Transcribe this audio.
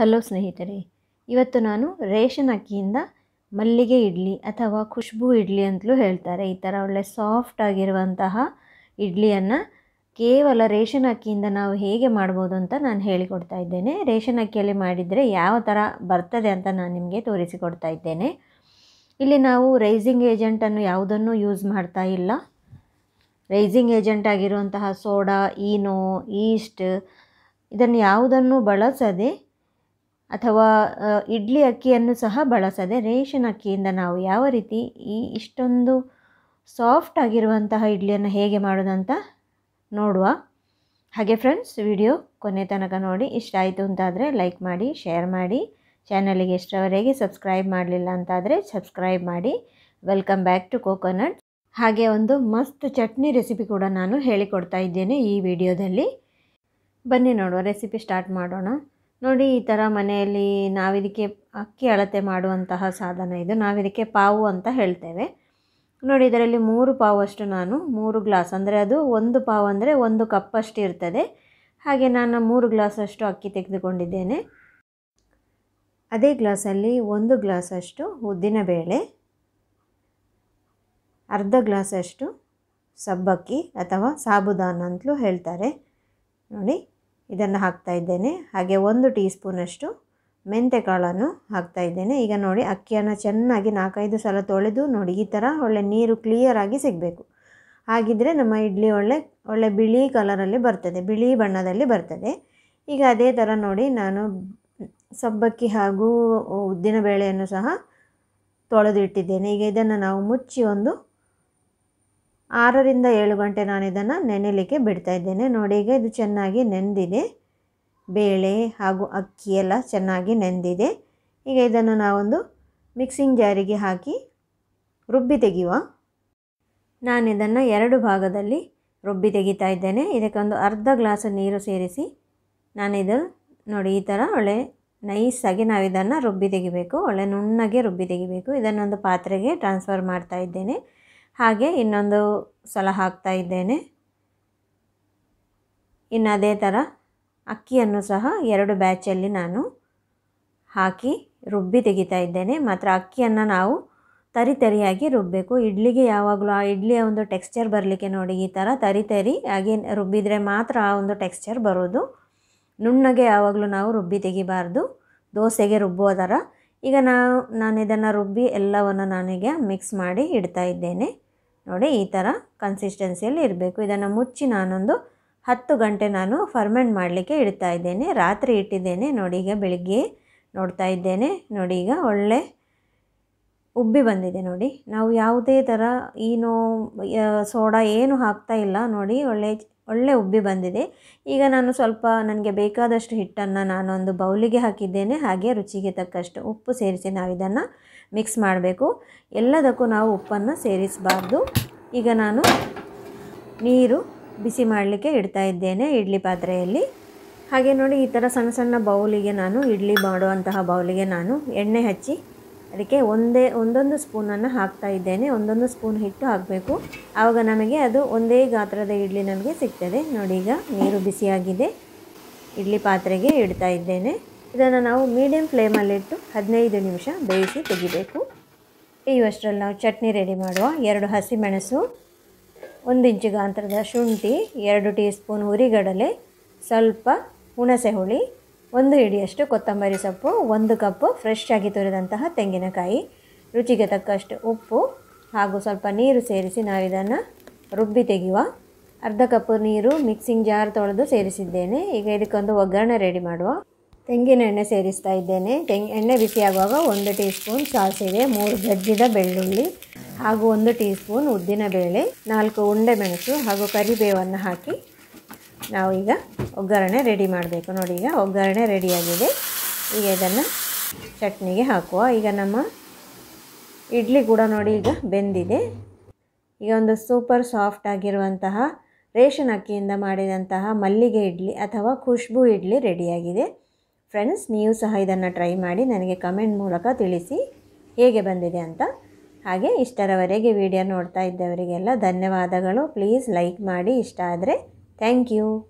Hello ಸ್ನೇಹಿತರೆ ಇವತ್ತು ನಾನು ರೇಷನ್ ಅಕ್ಕಿಯಿಂದ ಮಲ್ಲಿಗೆ ಇಡ್ಲಿ ಅಥವಾ ಖುಷ್ಬು ಇಡ್ಲಿ ಅಂತಲೂ ಹೇಳ್ತಾರೆ ಈ ಥರ ಒಳ್ಳೆ ಸಾಫ್ಟ್ ಆಗಿರುವಂತಹ ಇಡ್ಲಿಯನ್ನು ಕೇವಲ ರೇಷನ್ ಅಕ್ಕಿಯಿಂದ ನಾವು ಹೇಗೆ ಮಾಡ್ಬೋದು ಅಂತ ನಾನು ಹೇಳಿಕೊಡ್ತಾ ಇದ್ದೇನೆ ರೇಷನ್ ಅಕ್ಕಿಯಲ್ಲಿ ಮಾಡಿದರೆ ಯಾವ ಥರ ಬರ್ತದೆ ಅಂತ ನಾನು ನಿಮಗೆ ತೋರಿಸಿಕೊಡ್ತಾ ಇದ್ದೇನೆ ಇಲ್ಲಿ ನಾವು ರೈಸಿಂಗ್ ಏಜೆಂಟನ್ನು ಯಾವುದನ್ನು ಯೂಸ್ ಮಾಡ್ತಾ ಇಲ್ಲ ರೈಸಿಂಗ್ ಏಜೆಂಟ್ ಆಗಿರುವಂತಹ ಸೋಡಾ ಈನೋ ಈಸ್ಟ್ ಇದನ್ನು ಯಾವುದನ್ನು ಬಳಸದೆ ಅಥವಾ ಇಡ್ಲಿ ಅಕ್ಕಿಯನ್ನು ಸಹ ಬಳಸದೆ ರೇಷನ್ ಅಕ್ಕಿಯಿಂದ ನಾವು ಯಾವ ರೀತಿ ಈ ಇಷ್ಟೊಂದು ಸಾಫ್ಟ್ ಆಗಿರುವಂತಹ ಇಡ್ಲಿಯನ್ನು ಹೇಗೆ ಮಾಡೋದಂತ ನೋಡುವ ಹಾಗೆ ಫ್ರೆಂಡ್ಸ್ ವಿಡಿಯೋ ಕೊನೆ ತನಕ ನೋಡಿ ಇಷ್ಟ ಆಯಿತು ಅಂತಾದರೆ ಲೈಕ್ ಮಾಡಿ ಶೇರ್ ಮಾಡಿ ಚಾನಲಿಗೆ ಎಷ್ಟರವರೆಗೆ ಸಬ್ಸ್ಕ್ರೈಬ್ ಮಾಡಲಿಲ್ಲ ಅಂತಾದರೆ ಸಬ್ಸ್ಕ್ರೈಬ್ ಮಾಡಿ ವೆಲ್ಕಮ್ ಬ್ಯಾಕ್ ಟು ಕೋಕೋನಟ್ ಹಾಗೆ ಒಂದು ಮಸ್ತ್ ಚಟ್ನಿ ರೆಸಿಪಿ ಕೂಡ ನಾನು ಹೇಳಿಕೊಡ್ತಾ ಇದ್ದೇನೆ ಈ ವಿಡಿಯೋದಲ್ಲಿ ಬನ್ನಿ ನೋಡುವ ರೆಸಿಪಿ ಸ್ಟಾರ್ಟ್ ಮಾಡೋಣ ನೋಡಿ ಈ ಥರ ಮನೆಯಲ್ಲಿ ನಾವಿದಕ್ಕೆ ಅಕ್ಕಿ ಅಳತೆ ಮಾಡುವಂತಹ ಸಾಧನ ಇದು ನಾವಿದಕ್ಕೆ ಪಾವು ಅಂತ ಹೇಳ್ತೇವೆ ನೋಡಿ ಇದರಲ್ಲಿ ಮೂರು ಪಾವಷ್ಟು ನಾನು ಮೂರು ಗ್ಲಾಸ್ ಅಂದರೆ ಅದು ಒಂದು ಪಾವು ಅಂದರೆ ಒಂದು ಕಪ್ಪಷ್ಟು ಇರ್ತದೆ ಹಾಗೆ ನಾನು ಮೂರು ಗ್ಲಾಸಷ್ಟು ಅಕ್ಕಿ ತೆಗೆದುಕೊಂಡಿದ್ದೇನೆ ಅದೇ ಗ್ಲಾಸಲ್ಲಿ ಒಂದು ಗ್ಲಾಸಷ್ಟು ಉದ್ದಿನಬೇಳೆ ಅರ್ಧ ಗ್ಲಾಸಷ್ಟು ಸಬ್ಬಕ್ಕಿ ಅಥವಾ ಸಾಬುದಾನ ಅಂತಲೂ ಹೇಳ್ತಾರೆ ನೋಡಿ ಇದನ್ನು ಹಾಕ್ತಾ ಇದ್ದೇನೆ ಹಾಗೆ ಒಂದು ಟೀ ಸ್ಪೂನಷ್ಟು ಮೆಂತೆಕಾಳನ್ನು ಹಾಕ್ತಾ ಇದ್ದೇನೆ ಈಗ ನೋಡಿ ಅಕ್ಕಿಯನ್ನು ಚೆನ್ನಾಗಿ ನಾಲ್ಕೈದು ಸಲ ತೊಳೆದು ನೋಡಿ ಈ ಥರ ಒಳ್ಳೆ ನೀರು ಕ್ಲಿಯರಾಗಿ ಸಿಗಬೇಕು ಹಾಗಿದ್ದರೆ ನಮ್ಮ ಇಡ್ಲಿ ಒಳ್ಳೆ ಒಳ್ಳೆ ಬಿಳಿ ಕಲರಲ್ಲಿ ಬರ್ತದೆ ಬಿಳಿ ಬಣ್ಣದಲ್ಲಿ ಬರ್ತದೆ ಈಗ ಅದೇ ಥರ ನೋಡಿ ನಾನು ಸಬ್ಬಕ್ಕಿ ಹಾಗೂ ಉದ್ದಿನ ಬೇಳೆಯನ್ನು ಸಹ ತೊಳೆದು ಇಟ್ಟಿದ್ದೇನೆ ಈಗ ಇದನ್ನು ನಾವು ಮುಚ್ಚಿ ಒಂದು ಆರರಿಂದ ಏಳು ಗಂಟೆ ನಾನು ಇದನ್ನು ನೆನೆಯಲಿಕ್ಕೆ ಇದ್ದೇನೆ ನೋಡಿ ಈಗ ಇದು ಚೆನ್ನಾಗಿ ನೆಂದಿದೆ ಬೇಳೆ ಹಾಗೂ ಅಕ್ಕಿ ಎಲ್ಲ ಚೆನ್ನಾಗಿ ನೆಂದಿದೆ ಈಗ ಇದನ್ನು ನಾವೊಂದು ಮಿಕ್ಸಿಂಗ್ ಜಾರಿಗೆ ಹಾಕಿ ರುಬ್ಬಿ ತೆಗೆಯುವ ನಾನು ಇದನ್ನು ಎರಡು ಭಾಗದಲ್ಲಿ ರುಬ್ಬಿ ತೆಗಿತಾ ಇದ್ದೇನೆ ಇದಕ್ಕೊಂದು ಅರ್ಧ ಗ್ಲಾಸ್ ನೀರು ಸೇರಿಸಿ ನಾನು ಇದು ನೋಡಿ ಈ ಥರ ಒಳ್ಳೆ ನೈಸಾಗಿ ನಾವು ಇದನ್ನು ರುಬ್ಬಿ ತೆಗಿಬೇಕು ಒಳ್ಳೆ ನುಣ್ಣಗೆ ರುಬ್ಬಿ ತೆಗಿಬೇಕು ಇದನ್ನೊಂದು ಪಾತ್ರೆಗೆ ಟ್ರಾನ್ಸ್ಫರ್ ಮಾಡ್ತಾ ಇದ್ದೇನೆ ಹಾಗೆ ಇನ್ನೊಂದು ಸಲ ಹಾಕ್ತಾ ಇದ್ದೇನೆ ಇನ್ನು ಅದೇ ಥರ ಅಕ್ಕಿಯನ್ನು ಸಹ ಎರಡು ಬ್ಯಾಚಲ್ಲಿ ನಾನು ಹಾಕಿ ರುಬ್ಬಿ ತೆಗಿತಾ ಇದ್ದೇನೆ ಮಾತ್ರ ಅಕ್ಕಿಯನ್ನು ನಾವು ತರಿ ತರಿಯಾಗಿ ರುಬ್ಬಬೇಕು ಇಡ್ಲಿಗೆ ಯಾವಾಗಲೂ ಆ ಇಡ್ಲಿಯ ಒಂದು ಟೆಕ್ಸ್ಚರ್ ಬರಲಿಕ್ಕೆ ನೋಡಿ ಈ ಥರ ತರಿ ತರಿ ಹಾಗೆ ರುಬ್ಬಿದರೆ ಮಾತ್ರ ಆ ಒಂದು ಟೆಕ್ಸ್ಚರ್ ಬರೋದು ನುಣ್ಣಗೆ ಯಾವಾಗಲೂ ನಾವು ರುಬ್ಬಿ ತೆಗಿಬಾರ್ದು ದೋಸೆಗೆ ರುಬ್ಬೋ ಥರ ಈಗ ನಾವು ನಾನು ಇದನ್ನು ರುಬ್ಬಿ ಎಲ್ಲವನ್ನು ನನಗೆ ಮಿಕ್ಸ್ ಮಾಡಿ ಇಡ್ತಾ ಇದ್ದೇನೆ ನೋಡಿ ಈ ಥರ ಕನ್ಸಿಸ್ಟೆನ್ಸಿಯಲ್ಲಿ ಇರಬೇಕು ಇದನ್ನು ಮುಚ್ಚಿ ನಾನೊಂದು ಹತ್ತು ಗಂಟೆ ನಾನು ಫರ್ಮೆಂಟ್ ಮಾಡಲಿಕ್ಕೆ ಇಡ್ತಾ ಇದ್ದೇನೆ ರಾತ್ರಿ ಇಟ್ಟಿದ್ದೇನೆ ನೋಡಿ ಈಗ ಬೆಳಿಗ್ಗೆ ನೋಡ್ತಾ ಇದ್ದೇನೆ ನೋಡಿ ಈಗ ಒಳ್ಳೆ ಉಬ್ಬಿ ಬಂದಿದೆ ನೋಡಿ ನಾವು ಯಾವುದೇ ಥರ ಈ ಸೋಡಾ ಏನು ಹಾಕ್ತಾ ಇಲ್ಲ ನೋಡಿ ಒಳ್ಳೆ ಒಳ್ಳೆ ಉಬ್ಬಿ ಬಂದಿದೆ ಈಗ ನಾನು ಸ್ವಲ್ಪ ನನಗೆ ಬೇಕಾದಷ್ಟು ಹಿಟ್ಟನ್ನು ನಾನೊಂದು ಬೌಲಿಗೆ ಹಾಕಿದ್ದೇನೆ ಹಾಗೆ ರುಚಿಗೆ ತಕ್ಕಷ್ಟು ಉಪ್ಪು ಸೇರಿಸಿ ನಾವು ಇದನ್ನು ಮಿಕ್ಸ್ ಮಾಡಬೇಕು ಎಲ್ಲದಕ್ಕೂ ನಾವು ಉಪ್ಪನ್ನು ಸೇರಿಸಬಾರ್ದು ಈಗ ನಾನು ನೀರು ಬಿಸಿ ಮಾಡಲಿಕ್ಕೆ ಇಡ್ತಾ ಇದ್ದೇನೆ ಇಡ್ಲಿ ಪಾತ್ರೆಯಲ್ಲಿ ಹಾಗೆ ನೋಡಿ ಈ ಥರ ಸಣ್ಣ ಸಣ್ಣ ಬೌಲಿಗೆ ನಾನು ಇಡ್ಲಿ ಮಾಡುವಂತಹ ಬೌಲಿಗೆ ನಾನು ಎಣ್ಣೆ ಹಚ್ಚಿ ಅದಕ್ಕೆ ಒಂದೇ ಒಂದೊಂದು ಸ್ಪೂನನ್ನು ಹಾಕ್ತಾ ಇದ್ದೇನೆ ಒಂದೊಂದು ಸ್ಪೂನ್ ಹಿಟ್ಟು ಹಾಕಬೇಕು ಆವಾಗ ನಮಗೆ ಅದು ಒಂದೇ ಗಾತ್ರದ ಇಡ್ಲಿ ನಮಗೆ ಸಿಗ್ತದೆ ನೋಡಿ ಈಗ ನೀರು ಬಿಸಿಯಾಗಿದೆ ಇಡ್ಲಿ ಪಾತ್ರೆಗೆ ಇಡ್ತಾ ಇದ್ದೇನೆ ಇದನ್ನು ನಾವು ಮೀಡಿಯಮ್ ಫ್ಲೇಮಲ್ಲಿಟ್ಟು ಹದಿನೈದು ನಿಮಿಷ ಬೇಯಿಸಿ ತೆಗಿಬೇಕು ಇವಷ್ಟರಲ್ಲಿ ನಾವು ಚಟ್ನಿ ರೆಡಿ ಮಾಡುವ ಎರಡು ಹಸಿಮೆಣಸು ಒಂದು ಇಂಚು ಗಾತ್ರದ ಶುಂಠಿ ಎರಡು ಟೀ ಸ್ಪೂನ್ ಉರಿಗಡಲೆ ಸ್ವಲ್ಪ ಹುಣಸೆ ಹುಳಿ ಒಂದು ಹಿಡಿಯಷ್ಟು ಕೊತ್ತಂಬರಿ ಸೊಪ್ಪು ಒಂದು ಕಪ್ಪು ಫ್ರೆಶ್ ಆಗಿ ತುರಿದಂತಹ ತೆಂಗಿನಕಾಯಿ ರುಚಿಗೆ ತಕ್ಕಷ್ಟು ಉಪ್ಪು ಹಾಗೂ ಸ್ವಲ್ಪ ನೀರು ಸೇರಿಸಿ ನಾವಿದನ್ನು ರುಬ್ಬಿ ತೆಗೆಯುವ ಅರ್ಧ ಕಪ್ ನೀರು ಮಿಕ್ಸಿಂಗ್ ಜಾರ್ ತೊಳೆದು ಸೇರಿಸಿದ್ದೇನೆ ಈಗ ಇದಕ್ಕೊಂದು ಒಗ್ಗರಣೆ ರೆಡಿ ಮಾಡುವ ತೆಂಗಿನ ಎಣ್ಣೆ ಸೇರಿಸ್ತಾ ಇದ್ದೇನೆ ತೆಂಗ್ ಎಣ್ಣೆ ಬಿಸಿಯಾಗುವಾಗ ಒಂದು ಟೀ ಸ್ಪೂನ್ ಸಾಸಿವೆ ಮೂರು ಜಜ್ಜಿದ ಬೆಳ್ಳುಳ್ಳಿ ಹಾಗೂ ಒಂದು ಟೀ ಸ್ಪೂನ್ ಉದ್ದಿನ ಬೇಳೆ ನಾಲ್ಕು ಉಂಡೆ ಮೆಣಸು ಹಾಗೂ ಕರಿಬೇವನ್ನು ಹಾಕಿ ನಾವೀಗ ಒಗ್ಗರಣೆ ರೆಡಿ ಮಾಡಬೇಕು ನೋಡಿ ಈಗ ಒಗ್ಗರಣೆ ರೆಡಿಯಾಗಿದೆ ಈಗ ಇದನ್ನು ಚಟ್ನಿಗೆ ಹಾಕುವ ಈಗ ನಮ್ಮ ಇಡ್ಲಿ ಕೂಡ ನೋಡಿ ಈಗ ಬೆಂದಿದೆ ಈಗ ಒಂದು ಸೂಪರ್ ಸಾಫ್ಟ್ ಆಗಿರುವಂತಹ ರೇಷನ್ ಅಕ್ಕಿಯಿಂದ ಮಾಡಿದಂತಹ ಮಲ್ಲಿಗೆ ಇಡ್ಲಿ ಅಥವಾ ಖುಷ್ಬು ಇಡ್ಲಿ ರೆಡಿಯಾಗಿದೆ ಫ್ರೆಂಡ್ಸ್ ನೀವು ಸಹ ಇದನ್ನು ಟ್ರೈ ಮಾಡಿ ನನಗೆ ಕಮೆಂಟ್ ಮೂಲಕ ತಿಳಿಸಿ ಹೇಗೆ ಬಂದಿದೆ ಅಂತ ಹಾಗೆ ಇಷ್ಟರವರೆಗೆ ವಿಡಿಯೋ ನೋಡ್ತಾ ಇದ್ದವರಿಗೆಲ್ಲ ಧನ್ಯವಾದಗಳು ಪ್ಲೀಸ್ ಲೈಕ್ ಮಾಡಿ ಇಷ್ಟ ಆದರೆ Thank you.